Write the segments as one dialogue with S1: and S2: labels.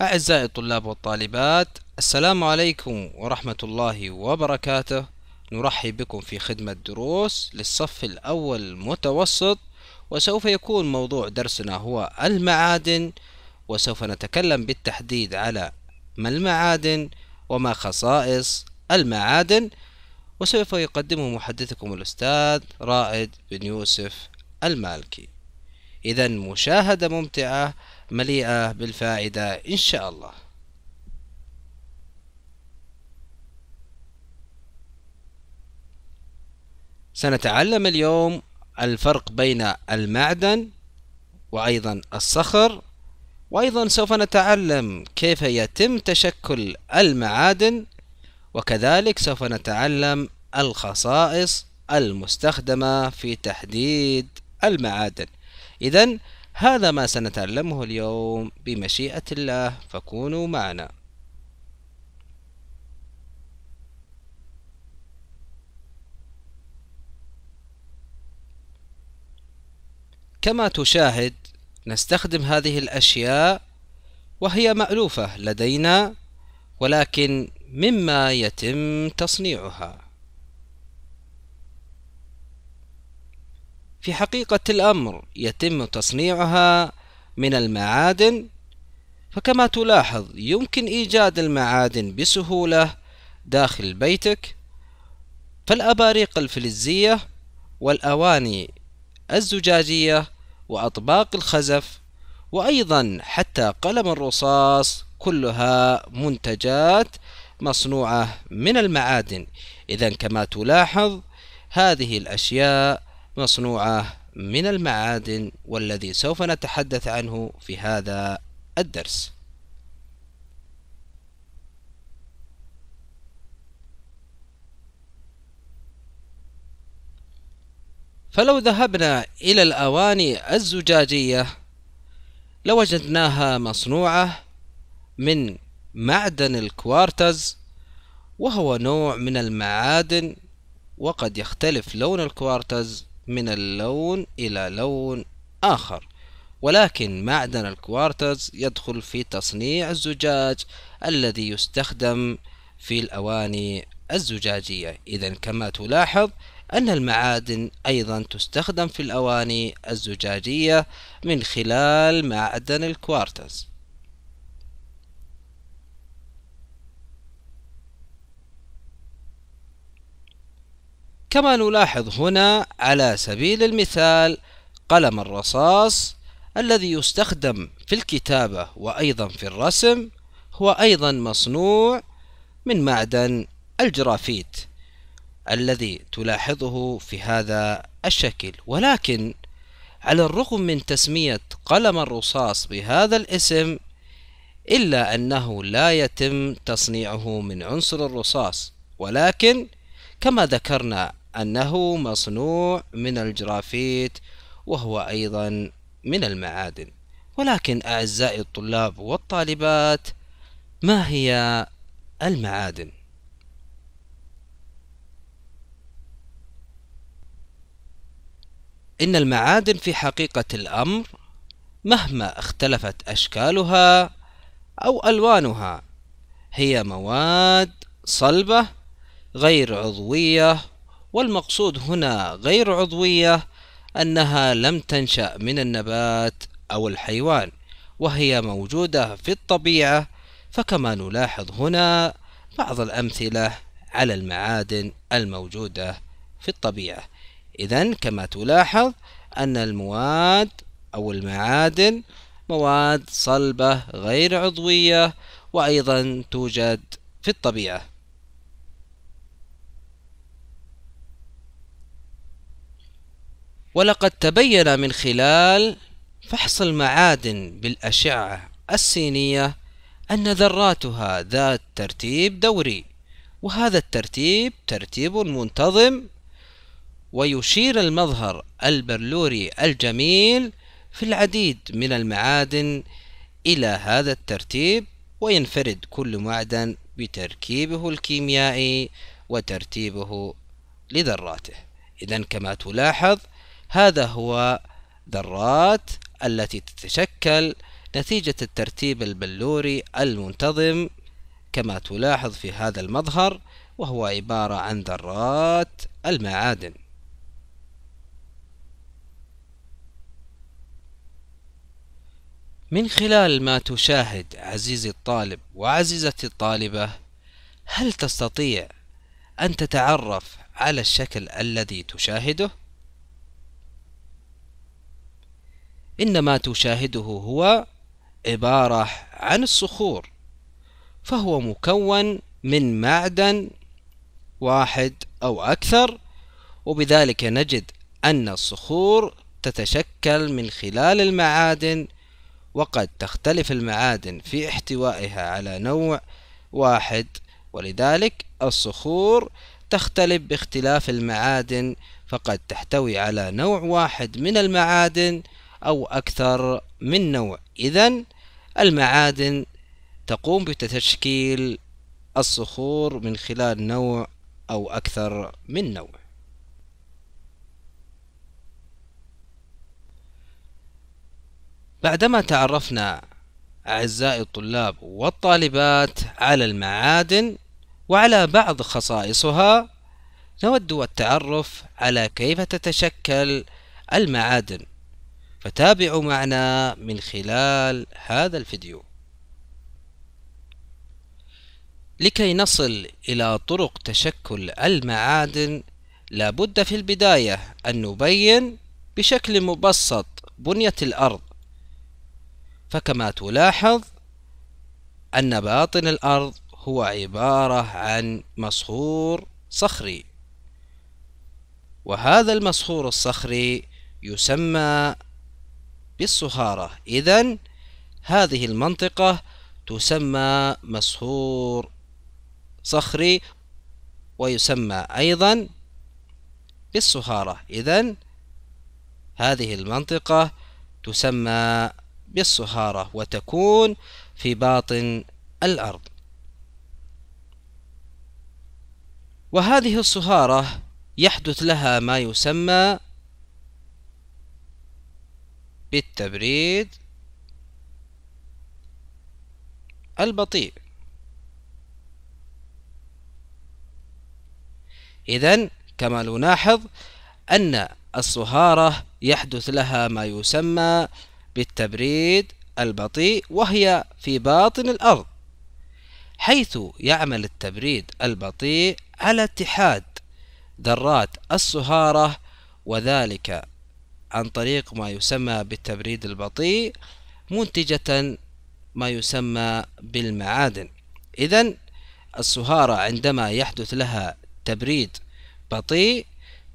S1: أعزائي الطلاب والطالبات السلام عليكم ورحمة الله وبركاته نرحب بكم في خدمة دروس للصف الأول متوسط وسوف يكون موضوع درسنا هو المعادن وسوف نتكلم بالتحديد على ما المعادن وما خصائص المعادن وسوف يقدمه محدثكم الأستاذ رائد بن يوسف المالكي إذا مشاهدة ممتعة مليئة بالفائدة إن شاء الله سنتعلم اليوم الفرق بين المعدن وأيضا الصخر وأيضا سوف نتعلم كيف يتم تشكل المعادن وكذلك سوف نتعلم الخصائص المستخدمة في تحديد المعادن إذا هذا ما سنتعلمه اليوم بمشيئة الله فكونوا معنا كما تشاهد نستخدم هذه الأشياء وهي مألوفة لدينا ولكن مما يتم تصنيعها في حقيقة الأمر يتم تصنيعها من المعادن فكما تلاحظ يمكن إيجاد المعادن بسهولة داخل بيتك فالأباريق الفلزية والأواني الزجاجية وأطباق الخزف وأيضا حتى قلم الرصاص كلها منتجات مصنوعة من المعادن إذا كما تلاحظ هذه الأشياء مصنوعة من المعادن والذي سوف نتحدث عنه في هذا الدرس فلو ذهبنا إلى الأواني الزجاجية لوجدناها مصنوعة من معدن الكوارتز وهو نوع من المعادن وقد يختلف لون الكوارتز من اللون إلى لون آخر ولكن معدن الكوارتز يدخل في تصنيع الزجاج الذي يستخدم في الأواني الزجاجية إذا كما تلاحظ أن المعادن أيضا تستخدم في الأواني الزجاجية من خلال معدن الكوارتز كما نلاحظ هنا على سبيل المثال قلم الرصاص الذي يستخدم في الكتابة وأيضا في الرسم هو أيضا مصنوع من معدن الجرافيت الذي تلاحظه في هذا الشكل ولكن على الرغم من تسمية قلم الرصاص بهذا الاسم إلا أنه لا يتم تصنيعه من عنصر الرصاص ولكن كما ذكرنا أنه مصنوع من الجرافيت وهو أيضا من المعادن ولكن أعزائي الطلاب والطالبات ما هي المعادن؟ إن المعادن في حقيقة الأمر مهما اختلفت أشكالها أو ألوانها هي مواد صلبة غير عضوية والمقصود هنا غير عضوية أنها لم تنشأ من النبات أو الحيوان وهي موجودة في الطبيعة فكما نلاحظ هنا بعض الأمثلة على المعادن الموجودة في الطبيعة إذا كما تلاحظ أن المواد أو المعادن مواد صلبة غير عضوية وأيضا توجد في الطبيعة ولقد تبين من خلال فحص المعادن بالأشعة السينية أن ذراتها ذات ترتيب دوري وهذا الترتيب ترتيب منتظم ويشير المظهر البرلوري الجميل في العديد من المعادن إلى هذا الترتيب وينفرد كل معدن بتركيبه الكيميائي وترتيبه لذراته إذا كما تلاحظ هذا هو ذرات التي تتشكل نتيجة الترتيب البلوري المنتظم كما تلاحظ في هذا المظهر وهو عبارة عن ذرات المعادن من خلال ما تشاهد عزيزي الطالب وعزيزتي الطالبة هل تستطيع أن تتعرف على الشكل الذي تشاهده؟ إنما تشاهده هو عبارة عن الصخور فهو مكون من معدن واحد أو أكثر وبذلك نجد أن الصخور تتشكل من خلال المعادن وقد تختلف المعادن في احتوائها على نوع واحد ولذلك الصخور تختلف باختلاف المعادن فقد تحتوي على نوع واحد من المعادن أو أكثر من نوع إذا المعادن تقوم بتشكيل الصخور من خلال نوع أو أكثر من نوع بعدما تعرفنا أعزائي الطلاب والطالبات على المعادن وعلى بعض خصائصها نود التعرف على كيف تتشكل المعادن فتابعوا معنا من خلال هذا الفيديو لكي نصل إلى طرق تشكل المعادن لابد في البداية أن نبين بشكل مبسط بنية الأرض فكما تلاحظ أن باطن الأرض هو عبارة عن مصخور صخري وهذا المصخور الصخري يسمى بالصهارة إذا هذه المنطقة تسمى مصهور صخري ويسمى أيضا بالصهارة إذا هذه المنطقة تسمى بالصهارة وتكون في باطن الأرض وهذه الصهارة يحدث لها ما يسمى بالتبريد البطيء إذا كما نلاحظ أن الصهارة يحدث لها ما يسمى بالتبريد البطيء وهي في باطن الأرض حيث يعمل التبريد البطيء على اتحاد ذرات الصهارة وذلك عن طريق ما يسمى بالتبريد البطيء منتجة ما يسمى بالمعادن إذا الصهارة عندما يحدث لها تبريد بطيء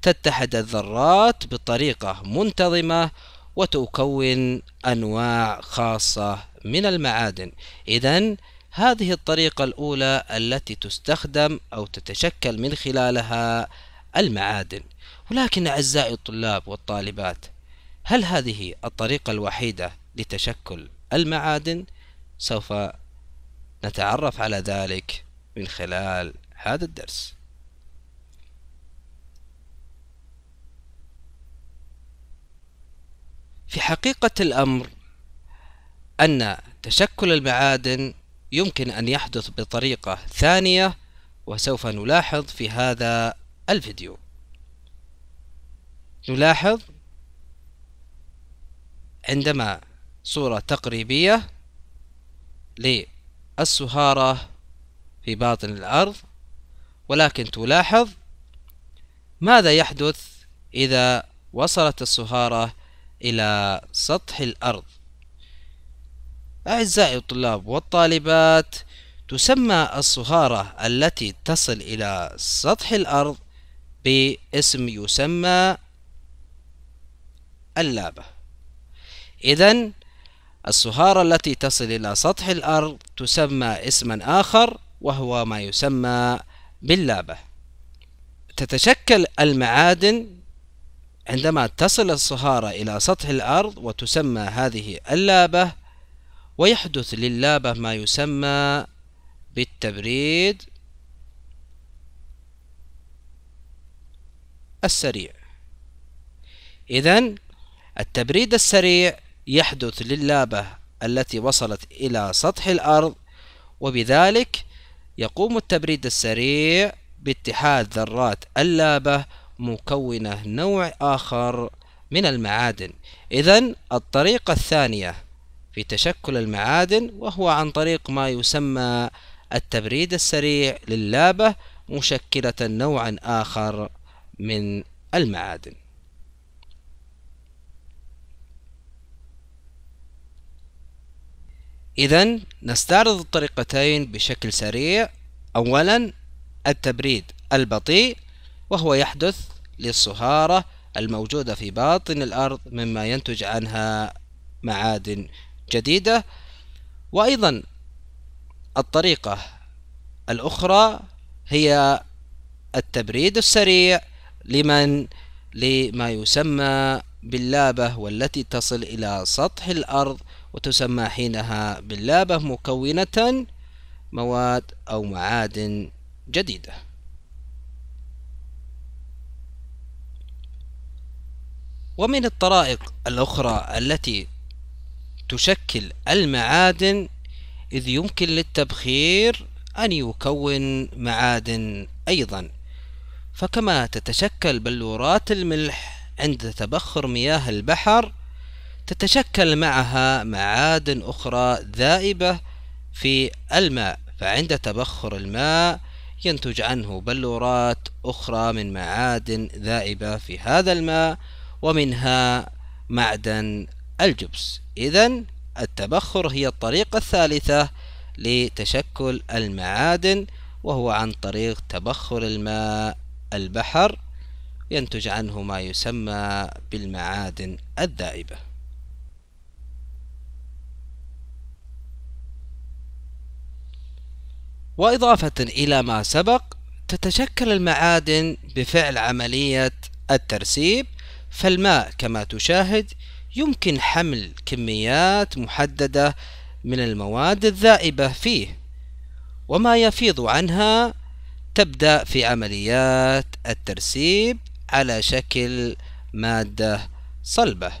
S1: تتحد الذرات بطريقة منتظمة وتكون أنواع خاصة من المعادن إذا هذه الطريقة الأولى التي تستخدم أو تتشكل من خلالها المعادن ولكن أعزائي الطلاب والطالبات هل هذه الطريقة الوحيدة لتشكل المعادن؟ سوف نتعرف على ذلك من خلال هذا الدرس في حقيقة الأمر أن تشكل المعادن يمكن أن يحدث بطريقة ثانية وسوف نلاحظ في هذا الفيديو نلاحظ عندما صورة تقريبية للسهارة في باطن الأرض ولكن تلاحظ ماذا يحدث إذا وصلت السهارة إلى سطح الأرض أعزائي الطلاب والطالبات تسمى الصهارة التي تصل إلى سطح الأرض باسم يسمى اللابة إذا الصهارة التي تصل إلى سطح الأرض تسمى اسما آخر وهو ما يسمى باللابة تتشكل المعادن عندما تصل الصهارة إلى سطح الأرض وتسمى هذه اللابة ويحدث للابة ما يسمى بالتبريد السريع إذا التبريد السريع يحدث للابة التي وصلت إلى سطح الأرض وبذلك يقوم التبريد السريع باتحاد ذرات اللابة مكونة نوع آخر من المعادن إذا الطريقة الثانية في تشكل المعادن وهو عن طريق ما يسمى التبريد السريع للابة مشكلة نوعا آخر من المعادن إذا نستعرض الطريقتين بشكل سريع أولا التبريد البطيء وهو يحدث للصهارة الموجودة في باطن الأرض مما ينتج عنها معادن جديدة وأيضا الطريقة الأخرى هي التبريد السريع لمن لما يسمى باللابة والتي تصل إلى سطح الأرض وتسمى حينها باللابة مكونة مواد أو معادن جديدة ومن الطرائق الأخرى التي تشكل المعادن إذ يمكن للتبخير أن يكون معادن أيضا فكما تتشكل بلورات الملح عند تبخر مياه البحر تتشكل معها معادن أخرى ذائبة في الماء فعند تبخر الماء ينتج عنه بلورات أخرى من معادن ذائبة في هذا الماء ومنها معدن الجبس إذا التبخر هي الطريقة الثالثة لتشكل المعادن وهو عن طريق تبخر الماء البحر ينتج عنه ما يسمى بالمعادن الذائبه وإضافة إلى ما سبق تتشكل المعادن بفعل عملية الترسيب فالماء كما تشاهد يمكن حمل كميات محددة من المواد الذائبة فيه وما يفيض عنها تبدأ في عمليات الترسيب على شكل مادة صلبة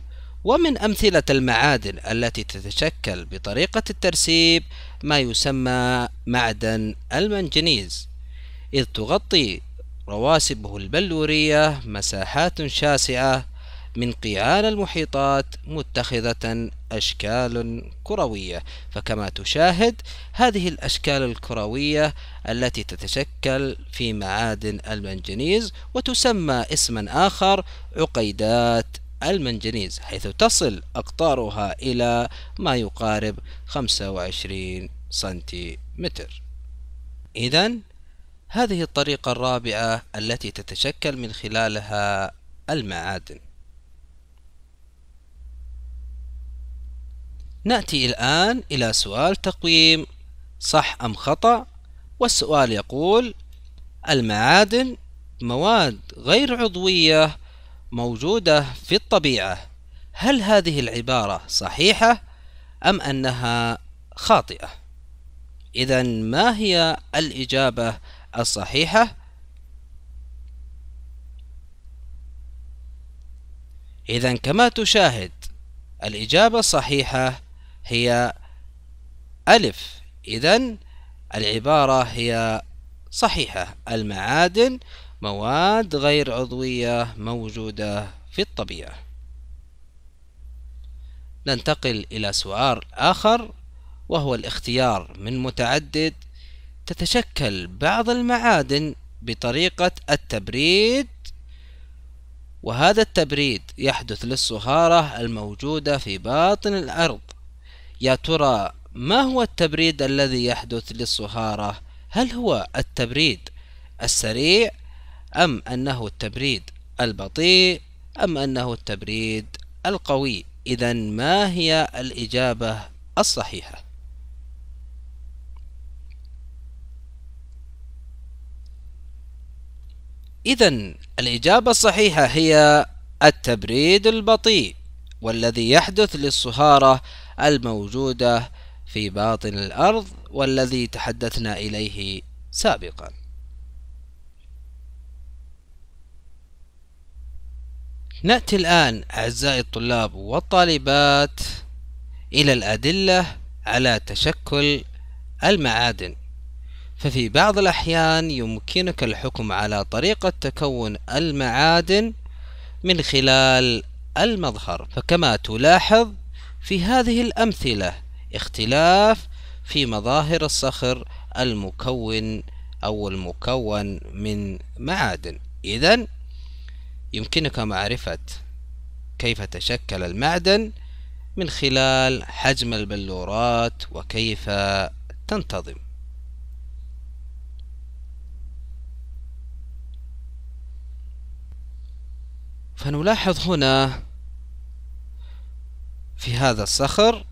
S1: ومن أمثلة المعادن التي تتشكل بطريقة الترسيب ما يسمى معدن المنجنيز إذ تغطي رواسبه البلورية مساحات شاسعة من قيعان المحيطات متخذة أشكال كروية فكما تشاهد هذه الأشكال الكروية التي تتشكل في معادن المنجنيز وتسمى اسما آخر عقيدات المنجنيز حيث تصل أقطارها إلى ما يقارب 25 سنتيمتر إذا هذه الطريقة الرابعة التي تتشكل من خلالها المعادن نأتي الآن إلى سؤال تقويم صح أم خطأ والسؤال يقول المعادن مواد غير عضوية موجودة في الطبيعة هل هذه العبارة صحيحة أم أنها خاطئة؟ إذا ما هي الإجابة الصحيحة؟ إذا كما تشاهد الإجابة الصحيحة هي ألف إذا العبارة هي صحيحة المعادن مواد غير عضوية موجودة في الطبيعة ننتقل إلى سؤال آخر وهو الاختيار من متعدد تتشكل بعض المعادن بطريقة التبريد وهذا التبريد يحدث للصهارة الموجودة في باطن الأرض يا ترى ما هو التبريد الذي يحدث للصهارة؟ هل هو التبريد السريع أم أنه التبريد البطيء أم أنه التبريد القوي إذا ما هي الإجابة الصحيحة إذا الإجابة الصحيحة هي التبريد البطيء والذي يحدث للصهارة الموجودة في باطن الأرض والذي تحدثنا إليه سابقاً نأتي الآن أعزائي الطلاب والطالبات إلى الأدلة على تشكل المعادن ففي بعض الأحيان يمكنك الحكم على طريقة تكون المعادن من خلال المظهر فكما تلاحظ في هذه الأمثلة اختلاف في مظاهر الصخر المكون أو المكون من معادن إذا يمكنك معرفة كيف تشكل المعدن من خلال حجم البلورات وكيف تنتظم فنلاحظ هنا في هذا الصخر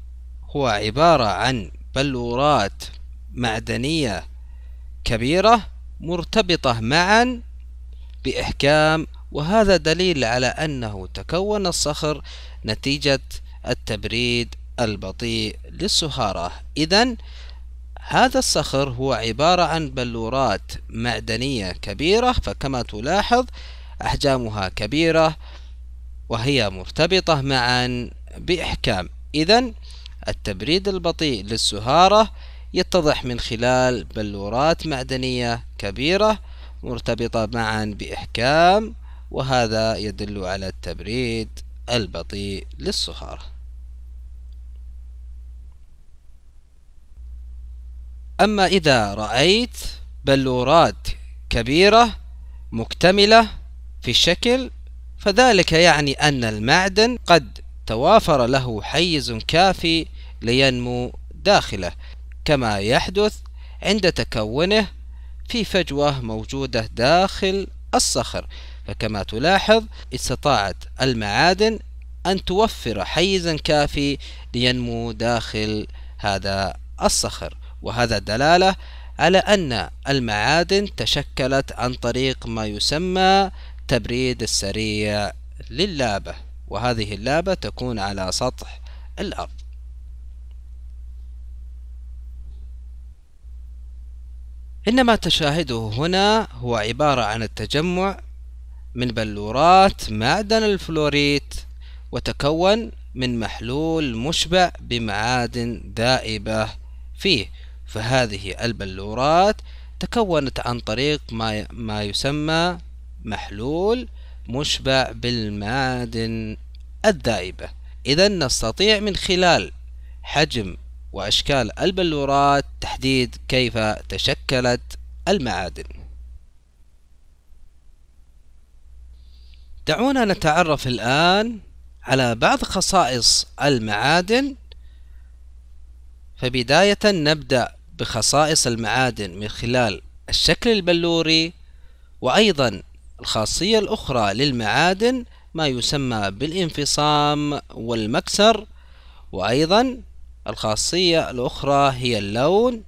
S1: هو عبارة عن بلورات معدنية كبيرة مرتبطة معا بإحكام وهذا دليل على أنه تكون الصخر نتيجة التبريد البطيء للصهارة إذا هذا الصخر هو عبارة عن بلورات معدنية كبيرة فكما تلاحظ أحجامها كبيرة وهي مرتبطة معا بإحكام إذا التبريد البطيء للسهارة يتضح من خلال بلورات معدنية كبيرة مرتبطة معا بإحكام وهذا يدل على التبريد البطيء للصهارة أما إذا رأيت بلورات كبيرة مكتملة في الشكل فذلك يعني أن المعدن قد توافر له حيز كافي لينمو داخله كما يحدث عند تكونه في فجوة موجودة داخل الصخر فكما تلاحظ استطاعت المعادن أن توفر حيزا كافي لينمو داخل هذا الصخر وهذا دلالة على أن المعادن تشكلت عن طريق ما يسمى تبريد السريع للابة وهذه اللابة تكون على سطح الأرض إن ما تشاهده هنا هو عبارة عن التجمع من بلورات معدن الفلوريت وتكون من محلول مشبع بمعادن ذائبة فيه فهذه البلورات تكونت عن طريق ما, ما يسمى محلول مشبع بالمعادن الذائبة إذا نستطيع من خلال حجم وأشكال البلورات تحديد كيف تشكلت المعادن دعونا نتعرف الآن على بعض خصائص المعادن فبداية نبدأ بخصائص المعادن من خلال الشكل البلوري وأيضا الخاصية الأخرى للمعادن ما يسمى بالانفصام والمكسر وأيضا الخاصية الأخرى هي اللون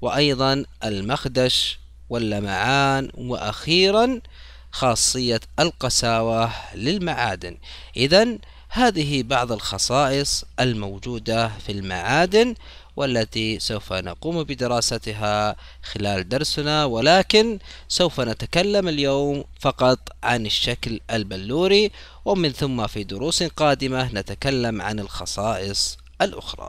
S1: وأيضا المخدش واللمعان وأخيرا خاصية القساوة للمعادن إذا هذه بعض الخصائص الموجودة في المعادن والتي سوف نقوم بدراستها خلال درسنا ولكن سوف نتكلم اليوم فقط عن الشكل البلوري ومن ثم في دروس قادمة نتكلم عن الخصائص الأخرى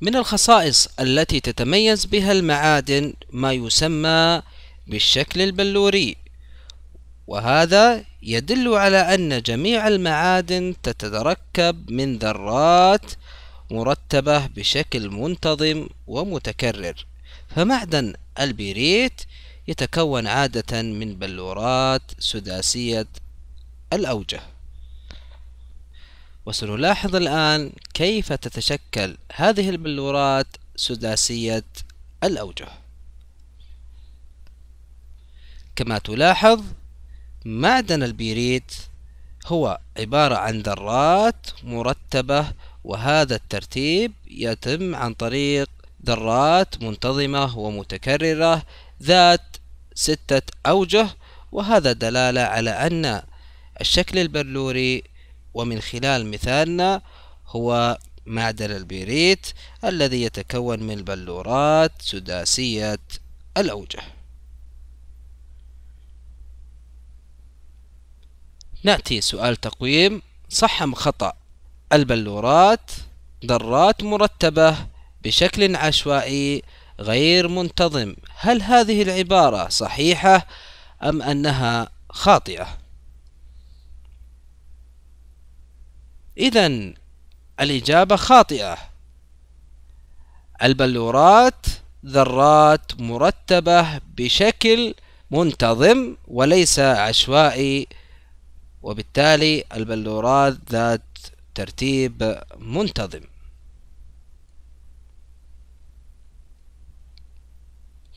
S1: من الخصائص التي تتميز بها المعادن ما يسمى بالشكل البلوري وهذا يدل على أن جميع المعادن تتركب من ذرات مرتبة بشكل منتظم ومتكرر فمعدن البيريت يتكون عادة من بلورات سداسية الأوجه وسنلاحظ الآن كيف تتشكل هذه البلورات سداسية الأوجه كما تلاحظ معدن البيريت هو عبارة عن ذرات مرتبة وهذا الترتيب يتم عن طريق ذرات منتظمة ومتكررة ذات ستة أوجه وهذا دلالة على أن الشكل البلوري ومن خلال مثالنا هو معدن البيريت الذي يتكون من البلورات سداسية الأوجه نأتي سؤال تقويم صح أم خطأ البلورات ذرات مرتبة بشكل عشوائي غير منتظم هل هذه العبارة صحيحة أم أنها خاطئة إذا الإجابة خاطئة البلورات ذرات مرتبة بشكل منتظم وليس عشوائي وبالتالي البلورات ذات ترتيب منتظم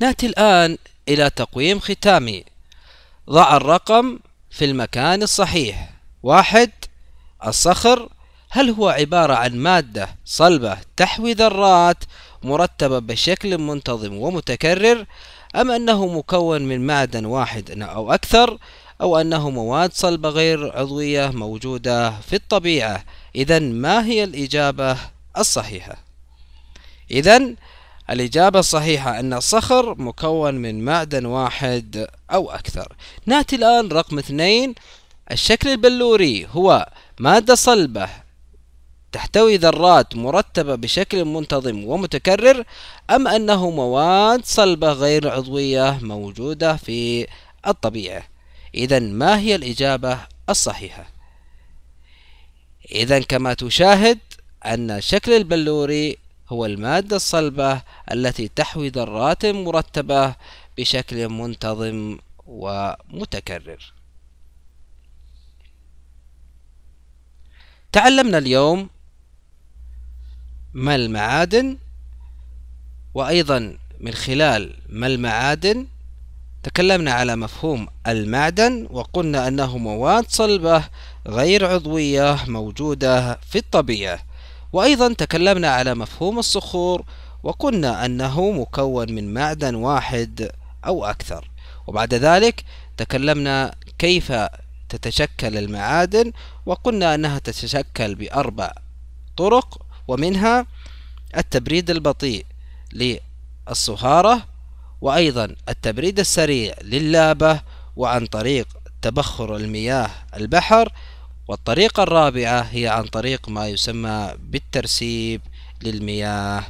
S1: ناتي الآن إلى تقويم ختامي ضع الرقم في المكان الصحيح واحد الصخر هل هو عبارة عن مادة صلبة تحوي ذرات مرتبة بشكل منتظم ومتكرر أم أنه مكون من معدن واحد أو أكثر أو أنه مواد صلبة غير عضوية موجودة في الطبيعة إذا ما هي الإجابة الصحيحة إذا الإجابة الصحيحة أن الصخر مكون من معدن واحد أو أكثر نأتي الآن رقم اثنين الشكل البلوري هو مادة صلبة تحتوي ذرات مرتبة بشكل منتظم ومتكرر أم أنه مواد صلبة غير عضوية موجودة في الطبيعة إذا ما هي الإجابة الصحيحة إذا كما تشاهد أن شكل البلوري هو المادة الصلبة التي تحوي ذرات مرتبة بشكل منتظم ومتكرر تعلمنا اليوم ما المعادن وأيضا من خلال ما المعادن تكلمنا على مفهوم المعدن وقلنا أنه مواد صلبة غير عضوية موجودة في الطبيعة وأيضا تكلمنا على مفهوم الصخور وقلنا أنه مكون من معدن واحد أو أكثر وبعد ذلك تكلمنا كيف تتشكل المعادن وقلنا أنها تتشكل بأربع طرق ومنها التبريد البطيء للصهارة وأيضا التبريد السريع للابة وعن طريق تبخر المياه البحر والطريقة الرابعة هي عن طريق ما يسمى بالترسيب للمياه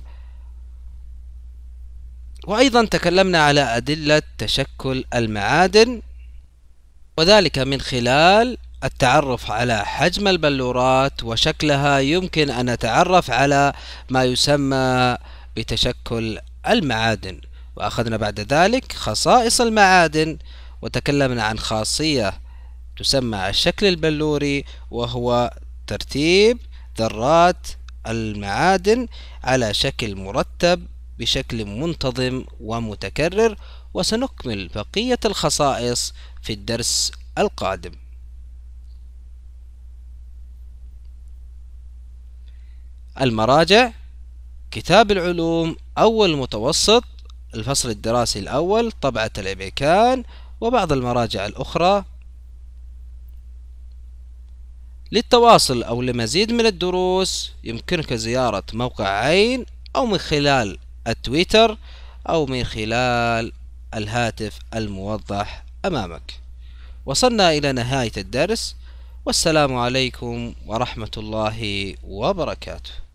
S1: وأيضا تكلمنا على أدلة تشكل المعادن وذلك من خلال التعرف على حجم البلورات وشكلها يمكن أن نتعرف على ما يسمى بتشكل المعادن وأخذنا بعد ذلك خصائص المعادن وتكلمنا عن خاصية تسمى الشكل البلوري وهو ترتيب ذرات المعادن على شكل مرتب بشكل منتظم ومتكرر وسنكمل بقية الخصائص في الدرس القادم المراجع كتاب العلوم أول متوسط الفصل الدراسي الأول طبعة الأمريكان وبعض المراجع الأخرى للتواصل أو لمزيد من الدروس يمكنك زيارة موقع عين أو من خلال التويتر أو من خلال الهاتف الموضح أمامك وصلنا إلى نهاية الدرس والسلام عليكم ورحمة الله وبركاته